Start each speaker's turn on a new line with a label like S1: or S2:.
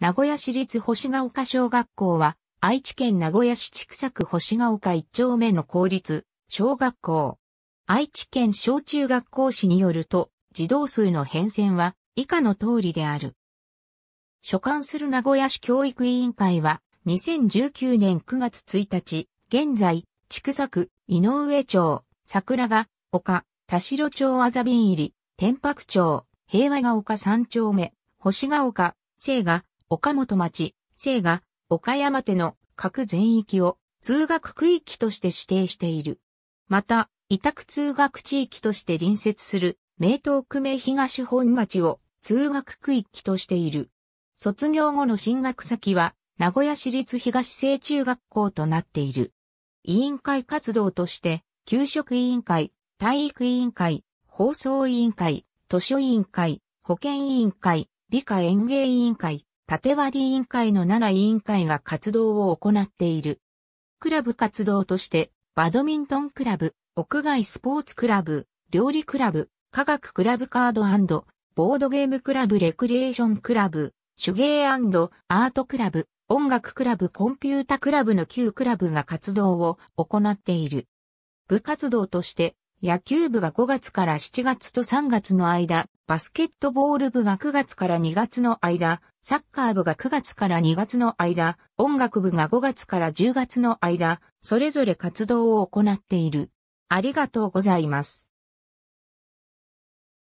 S1: 名古屋市立星ヶ丘小学校は、愛知県名古屋市千種区星ヶ丘一丁目の公立、小学校。愛知県小中学校市によると、児童数の変遷は以下の通りである。所管する名古屋市教育委員会は、2019年9月1日、現在、千種区、井上町、桜が、丘、田代町あざびん入り、天白町、平和が丘三丁目、星ヶ丘、聖が、岡本町、生が、岡山手の各全域を通学区域として指定している。また、委託通学地域として隣接する、名東区名東本町を通学区域としている。卒業後の進学先は、名古屋市立東西中学校となっている。委員会活動として、給食委員会、体育委員会、放送委員会、図書委員会、保健委員会、理科園芸委員会、縦割り委員会の7委員会が活動を行っている。クラブ活動として、バドミントンクラブ、屋外スポーツクラブ、料理クラブ、科学クラブカードボードゲームクラブレクリエーションクラブ、手芸アートクラブ、音楽クラブコンピュータクラブの9クラブが活動を行っている。部活動として野球部が5月から7月と3月の間、バスケットボール部が9月から2月の間、サッカー部が9月から2月の間、音楽部が5月から10月の間、それぞれ活動を行っている。ありがとうございます。